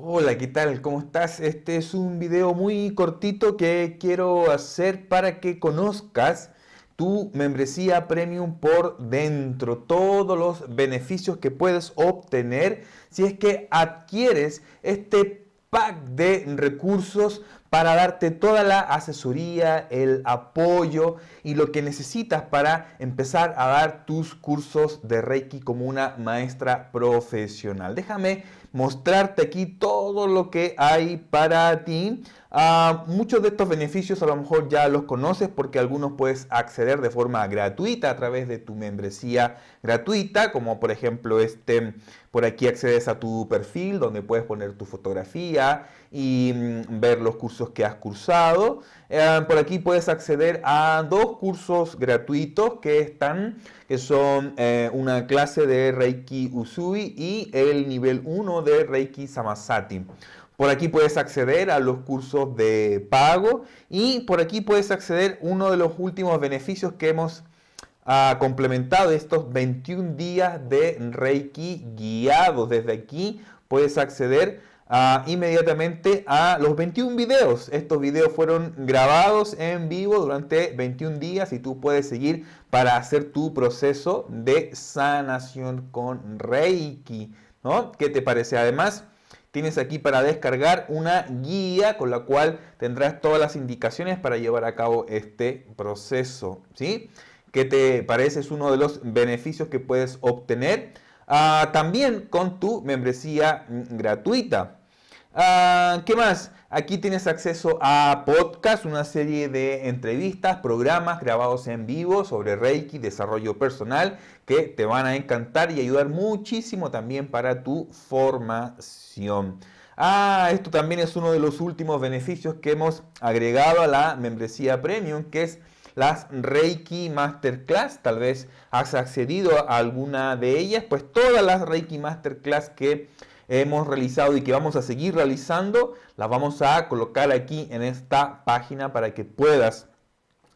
Hola, ¿qué tal? ¿Cómo estás? Este es un video muy cortito que quiero hacer para que conozcas tu membresía premium por dentro, todos los beneficios que puedes obtener si es que adquieres este pack de recursos para darte toda la asesoría, el apoyo y lo que necesitas para empezar a dar tus cursos de Reiki como una maestra profesional. Déjame mostrarte aquí todo lo que hay para ti. Ah, muchos de estos beneficios a lo mejor ya los conoces porque algunos puedes acceder de forma gratuita a través de tu membresía gratuita, como por ejemplo este, por aquí accedes a tu perfil donde puedes poner tu fotografía y mm, ver los cursos que has cursado. Eh, por aquí puedes acceder a dos cursos gratuitos que están, que son eh, una clase de Reiki Usui y el nivel 1 de Reiki Samasati. Por aquí puedes acceder a los cursos de pago y por aquí puedes acceder uno de los últimos beneficios que hemos ah, complementado, estos 21 días de Reiki guiados. Desde aquí puedes acceder ah, inmediatamente a los 21 videos. Estos videos fueron grabados en vivo durante 21 días y tú puedes seguir para hacer tu proceso de sanación con Reiki. ¿Qué te parece? Además, tienes aquí para descargar una guía con la cual tendrás todas las indicaciones para llevar a cabo este proceso, ¿sí? ¿Qué te parece? Es uno de los beneficios que puedes obtener ah, también con tu membresía mm, gratuita. Ah, ¿Qué más? Aquí tienes acceso a podcast, una serie de entrevistas, programas grabados en vivo sobre Reiki, desarrollo personal, que te van a encantar y ayudar muchísimo también para tu formación. Ah, esto también es uno de los últimos beneficios que hemos agregado a la membresía premium, que es las Reiki Masterclass. Tal vez has accedido a alguna de ellas, pues todas las Reiki Masterclass que hemos realizado y que vamos a seguir realizando, las vamos a colocar aquí en esta página para que puedas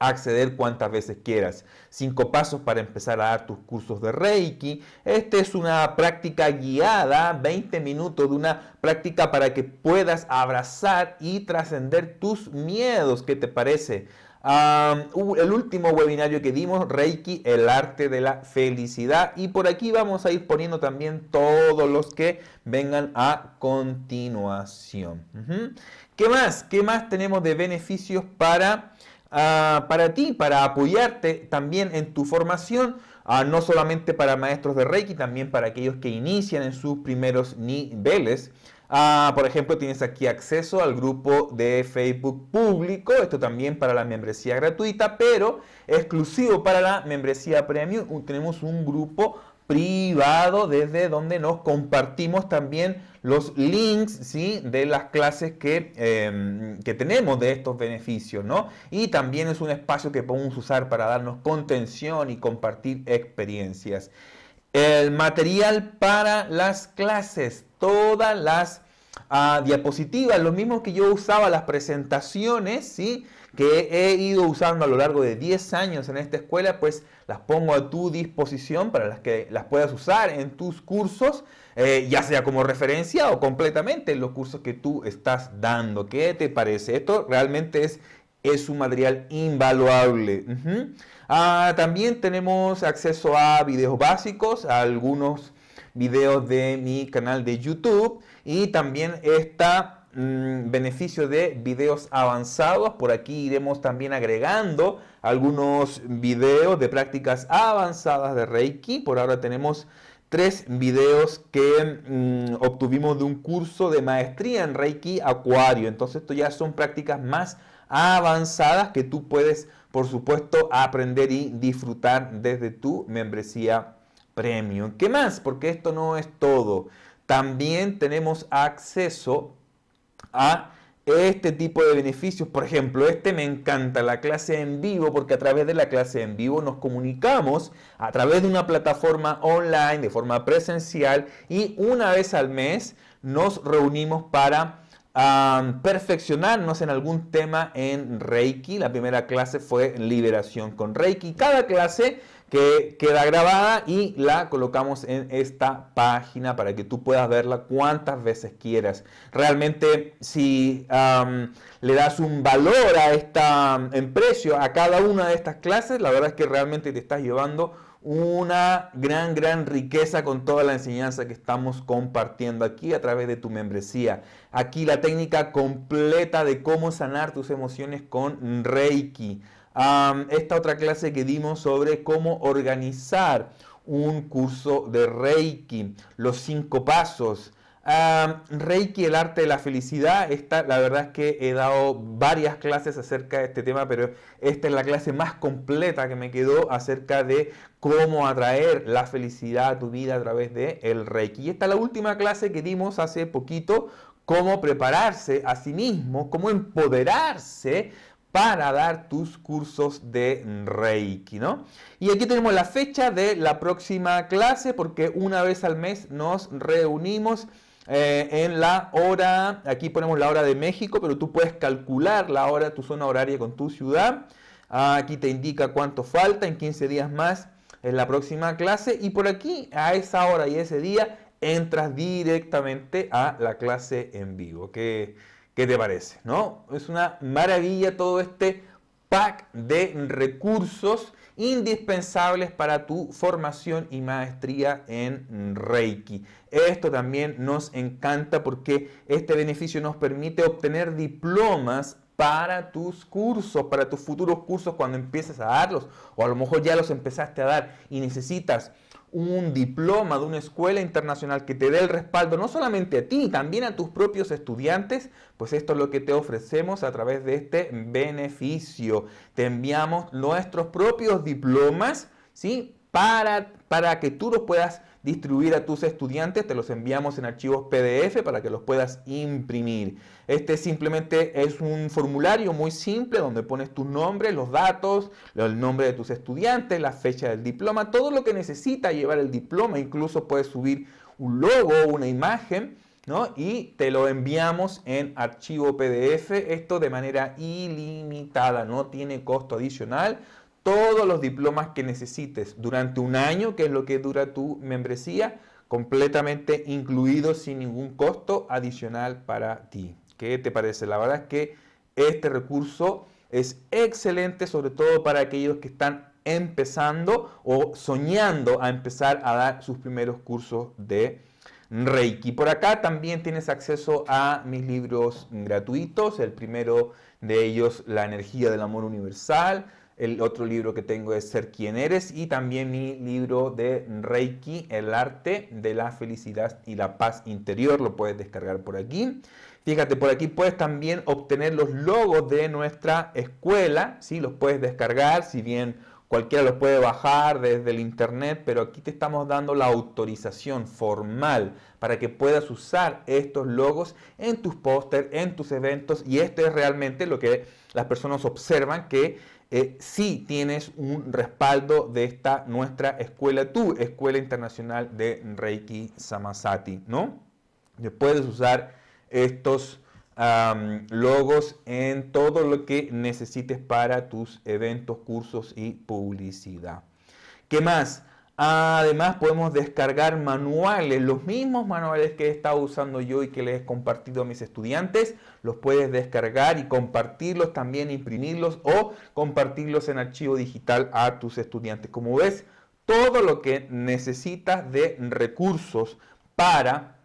acceder cuantas veces quieras. Cinco pasos para empezar a dar tus cursos de Reiki. Esta es una práctica guiada, 20 minutos de una práctica para que puedas abrazar y trascender tus miedos. ¿Qué te parece? el último webinario que dimos, Reiki, el arte de la felicidad. Y por aquí vamos a ir poniendo también todos los que vengan a continuación. ¿Qué más? ¿Qué más tenemos de beneficios para, ah, para ti, para apoyarte también en tu formación? Ah, no solamente para maestros de Reiki, también para aquellos que inician en sus primeros niveles. Ah, por ejemplo, tienes aquí acceso al grupo de Facebook público, esto también para la membresía gratuita, pero exclusivo para la membresía premium. Tenemos un grupo privado desde donde nos compartimos también los links ¿sí? de las clases que, em, tenemos de estos beneficios, Y también es un espacio que podemos usar para darnos contención y compartir experiencias. El material para las clases, todas las a diapositivas, los mismos que yo usaba las presentaciones, ¿sí? que he ido usando a lo largo de 10 años en esta escuela, pues las pongo a tu disposición para las que las puedas usar en tus cursos, eh, ya sea como referencia o completamente en los cursos que tú estás dando. ¿Qué te parece? Esto realmente es, es un material invaluable. Ah, también tenemos acceso a videos básicos, a algunos videos de mi canal de YouTube y también está mm, beneficio de videos avanzados por aquí iremos también agregando algunos videos de prácticas avanzadas de reiki por ahora tenemos tres videos que mm, obtuvimos de un curso de maestría en Reiki Acuario. Entonces, esto ya son prácticas más avanzadas que tú puedes, por supuesto, aprender y disfrutar desde tu membresía Premio, ¿Qué más? Porque esto no es todo. También tenemos acceso a este tipo de beneficios. Por ejemplo, este me encanta, la clase en vivo, porque a través de la clase en vivo nos comunicamos a través de una plataforma online, de forma presencial, y una vez al mes nos reunimos para perfeccionarnos en algún tema en Reiki. La primera clase fue liberación con Reiki. Cada clase que queda grabada y la colocamos en esta página para que tú puedas verla cuantas veces quieras. Realmente si le das un valor a esta, en precio a cada una de estas clases, la verdad es que realmente te estás llevando una gran, gran riqueza con toda la enseñanza que estamos compartiendo aquí a través de tu membresía. Aquí la técnica completa de cómo sanar tus emociones con Reiki esta otra clase que dimos sobre cómo organizar un curso de Reiki, los cinco pasos. Reiki, el arte de la felicidad. Esta, la verdad es que he dado varias clases acerca de este tema, pero esta es la clase más completa que me quedó acerca de cómo atraer la felicidad a tu vida a través del el Reiki. Y esta es la última clase que dimos hace poquito, cómo prepararse a sí mismo, cómo empoderarse para dar tus cursos de Reiki, ¿no? Y aquí tenemos la fecha de la próxima clase, porque una vez al mes nos reunimos eh, en la hora, aquí ponemos la hora de México, pero tú puedes calcular la hora, tu zona horaria con tu ciudad. aquí te indica cuánto falta, en 15 días más en la próxima clase. Y por aquí, a esa hora y ese día, entras directamente a la clase en vivo. que ¿Qué te parece? ¿No? Es una maravilla todo este pack de recursos indispensables para tu formación y maestría en Reiki. Esto también nos encanta porque este beneficio nos permite obtener diplomas para tus cursos, para tus futuros cursos cuando empieces a darlos o a lo mejor ya los empezaste a dar y necesitas un diploma de una escuela internacional que te dé el respaldo no solamente a ti, también a tus propios estudiantes, pues esto es lo que te ofrecemos a través de este beneficio. Te enviamos nuestros propios diplomas, ¿sí? para, para que tú los puedas distribuir a tus estudiantes, te los enviamos en archivos PDF para que los puedas imprimir. Este simplemente es un formulario muy simple donde pones tu nombre, los datos, el nombre de tus estudiantes, la fecha del diploma, todo lo que necesita llevar el diploma, incluso puedes subir un logo, una imagen. Y te lo enviamos en archivo PDF, esto de manera ilimitada, no tiene costo adicional, todos los diplomas que necesites durante un año, que es lo que dura tu membresía, completamente incluido sin ningún costo adicional para ti. ¿Qué te parece? La verdad es que este recurso es excelente, sobre todo para aquellos que están empezando o soñando a empezar a dar sus primeros cursos de Reiki. Por acá también tienes acceso a mis libros gratuitos, el primero de ellos, La energía del amor universal, el otro libro que tengo es Ser quien eres y también mi libro de Reiki, El arte de la felicidad y la paz interior. Lo puedes descargar por aquí. Fíjate, por aquí puedes también obtener los logos de nuestra escuela, ¿sí? los puedes descargar, si bien Cualquiera los puede bajar desde el internet, pero aquí te estamos dando la autorización formal para que puedas usar estos logos en tus pósteres, en tus eventos. Y esto es realmente lo que las personas observan que si eh, sí tienes un respaldo de esta nuestra escuela, tu escuela internacional de Reiki Samasati, ¿no? Puedes usar estos logos, en todo lo que necesites para tus eventos, cursos y publicidad. ¿Qué más? Además podemos descargar manuales, los mismos manuales que he estado usando yo y que les he compartido a mis estudiantes, los puedes descargar y compartirlos también, imprimirlos o compartirlos en archivo digital a tus estudiantes. Como ves, todo lo que necesitas de recursos para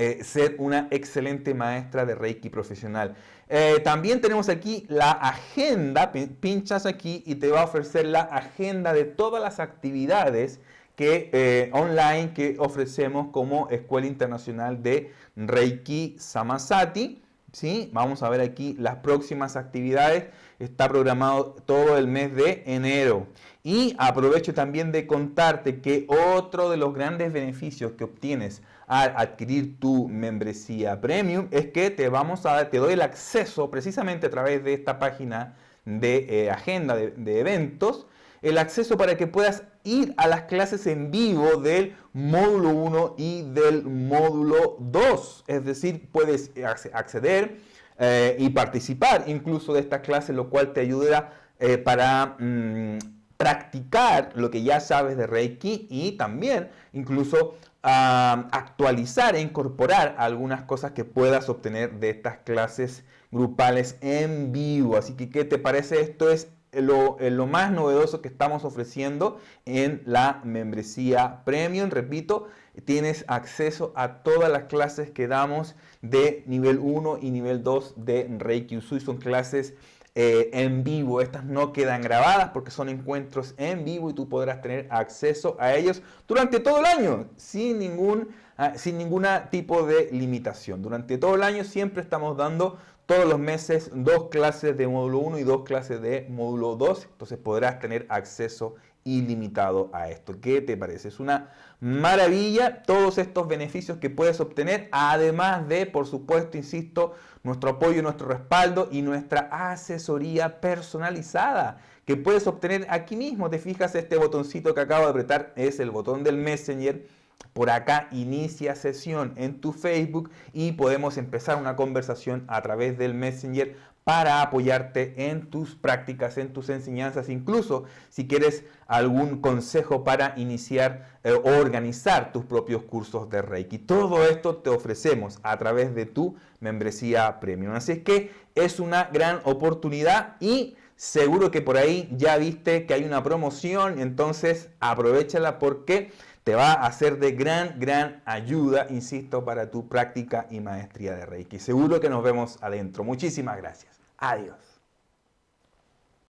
eh, ser una excelente maestra de Reiki profesional. Eh, también tenemos aquí la agenda, pinchas aquí y te va a ofrecer la agenda de todas las actividades que, eh, online que ofrecemos como Escuela Internacional de Reiki Samasati. ¿sí? Vamos a ver aquí las próximas actividades. Está programado todo el mes de enero. Y aprovecho también de contarte que otro de los grandes beneficios que obtienes al adquirir tu membresía premium es que te vamos a te doy el acceso precisamente a través de esta página de eh, agenda de, eventos, el acceso para que puedas ir a las clases en vivo del módulo 1 y del módulo 2. Es decir, puedes acceder eh, y participar incluso de estas clases, lo cual te ayudará eh, para mm, practicar lo que ya sabes de Reiki y también incluso actualizar e incorporar algunas cosas que puedas obtener de estas clases grupales en vivo. Así que, ¿qué te parece? Esto es lo, eh, lo más novedoso que estamos ofreciendo en la membresía premium. Repito, tienes acceso a todas las clases que damos de nivel 1 y nivel 2 de Reiki Usui. Son clases eh, en vivo. Estas no quedan grabadas porque son encuentros en vivo y tú podrás tener acceso a ellos durante todo el año sin ningún ah, sin ningún tipo de limitación. Durante todo el año siempre estamos dando todos los meses dos clases de módulo 1 y dos clases de módulo 2. Entonces podrás tener acceso ilimitado a esto. ¿Qué te parece? Es una maravilla todos estos beneficios que puedes obtener, además de, por supuesto, insisto, nuestro apoyo, nuestro respaldo y nuestra asesoría personalizada que puedes obtener aquí mismo. Te fijas, este botoncito que acabo de apretar es el botón del Messenger. Por acá inicia sesión en tu Facebook y podemos empezar una conversación a través del Messenger para apoyarte en tus prácticas, en tus enseñanzas, incluso si quieres algún consejo para iniciar eh, o organizar tus propios cursos de Reiki. Todo esto te ofrecemos a través de tu membresía premium. Así es que es una gran oportunidad y seguro que por ahí ya viste que hay una promoción, entonces aprovechala porque te va a hacer de gran, gran ayuda, insisto, para tu práctica y maestría de Reiki. Seguro que nos vemos adentro. Muchísimas gracias. Adiós.